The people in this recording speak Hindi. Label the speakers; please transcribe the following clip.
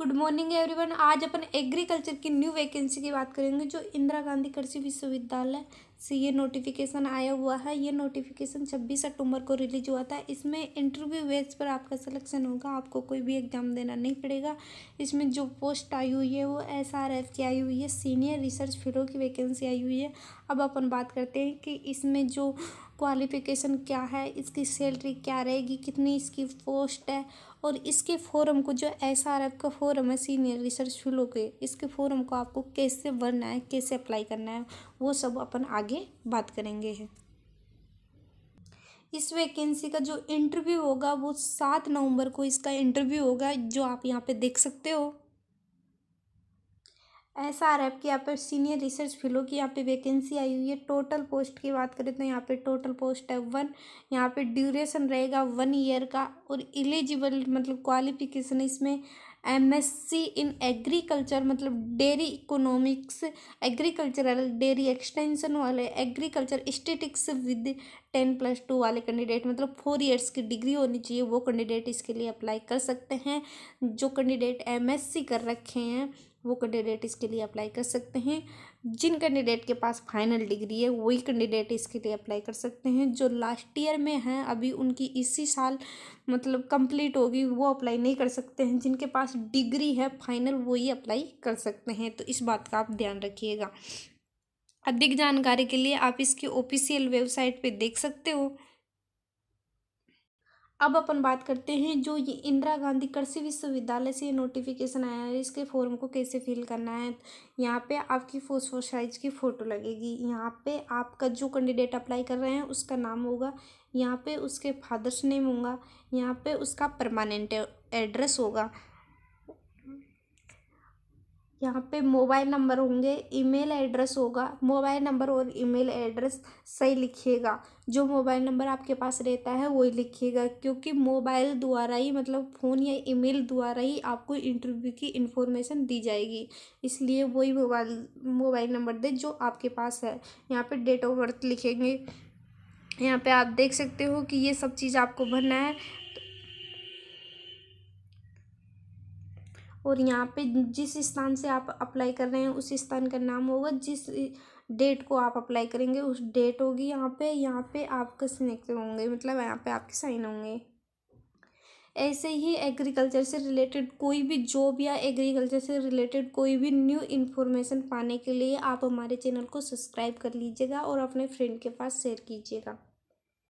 Speaker 1: गुड मॉर्निंग एवरीवन आज अपन एग्रीकल्चर की न्यू वैकेंसी की बात करेंगे जो इंदिरा गांधी कृषि विश्वविद्यालय से ये नोटिफिकेशन आया हुआ है ये नोटिफिकेशन 26 अक्टूबर को रिलीज हुआ था इसमें इंटरव्यू बेस पर आपका सिलेक्शन होगा आपको कोई भी एग्ज़ाम देना नहीं पड़ेगा इसमें जो पोस्ट आई हुई है वो एस आर एफ की आई हुई है सीनियर रिसर्च फेलो की वैकेंसी आई हुई है अब अपन बात करते हैं कि इसमें जो क्वालिफिकेशन क्या है इसकी सैलरी क्या रहेगी कितनी इसकी पोस्ट है और इसके फोरम को जो एस आर एफ का फोरम है सीनियर रिसर्च फेलो के इसके फोरम को आपको कैसे भरना है कैसे अप्लाई करना है वो सब अपन आगे आगे बात करेंगे है इस वैकेंसी का जो इंटरव्यू होगा वो सात नवंबर को इसका इंटरव्यू होगा जो आप यहाँ पे देख सकते हो एस आर एफ की यहाँ पर सीनियर रिसर्च फेलो की यहाँ पे वैकेंसी आई हुई है टोटल पोस्ट की बात करें तो यहाँ पे टोटल पोस्ट है वन यहाँ पे ड्यूरेशन रहेगा वन ईयर का और एलिजिबल मतलब क्वालिफिकेशन इसमें एमएससी इन एग्रीकल्चर मतलब dairy economics agricultural dairy extension वाले agriculture statics with ten plus two वाले कैंडिडेट मतलब फोर इयर्स की डिग्री होनी चाहिए वो कैंडिडेट इसके लिए अप्लाई कर सकते हैं जो कैंडिडेट एमएससी कर रखे हैं वो कैंडिडेट इसके लिए अप्लाई कर सकते हैं जिन कैंडिडेट के पास फाइनल डिग्री है वही कैंडिडेट इसके लिए अप्लाई कर सकते हैं जो लास्ट ईयर में हैं अभी उनकी इसी साल मतलब कंप्लीट होगी वो अप्लाई नहीं कर सकते हैं जिनके पास डिग्री है फाइनल वही अप्लाई कर सकते हैं तो इस बात का आप ध्यान रखिएगा अधिक जानकारी के लिए आप इसकी ऑफिशियल वेबसाइट पर देख सकते हो अब अपन बात करते हैं जो ये इंदिरा गांधी कृषि विश्वविद्यालय से ये नोटिफिकेशन आया है इसके फॉर्म को कैसे फिल करना है यहाँ पे आपकी साइज की फ़ोटो लगेगी यहाँ पे आपका जो कैंडिडेट अप्लाई कर रहे हैं उसका नाम होगा यहाँ पे उसके फादर्स नेम होगा यहाँ पे उसका परमानेंट एड्रेस होगा यहाँ पे मोबाइल नंबर होंगे ईमेल एड्रेस होगा मोबाइल नंबर और ईमेल एड्रेस सही लिखिएगा जो मोबाइल नंबर आपके पास रहता है वही लिखिएगा क्योंकि मोबाइल द्वारा ही मतलब फ़ोन या ईमेल द्वारा ही आपको इंटरव्यू की इन्फॉर्मेशन दी जाएगी इसलिए वही मोबाइल मोबाइल नंबर दे जो आपके पास है यहाँ पे डेट ऑफ बर्थ लिखेंगे यहाँ पे आप देख सकते हो कि ये सब चीज़ आपको भरना है और यहाँ पे जिस स्थान से आप अप्लाई कर रहे हैं उस स्थान का नाम होगा जिस डेट को आप अप्लाई करेंगे उस डेट होगी यहाँ पे यहाँ पे आपके सिलेक्ट होंगे मतलब यहाँ पे आपके साइन होंगे ऐसे ही एग्रीकल्चर से रिलेटेड कोई भी जॉब या एग्रीकल्चर से रिलेटेड कोई भी न्यू इन्फॉर्मेशन पाने के लिए आप हमारे चैनल को सब्सक्राइब कर लीजिएगा और अपने फ्रेंड के पास शेयर कीजिएगा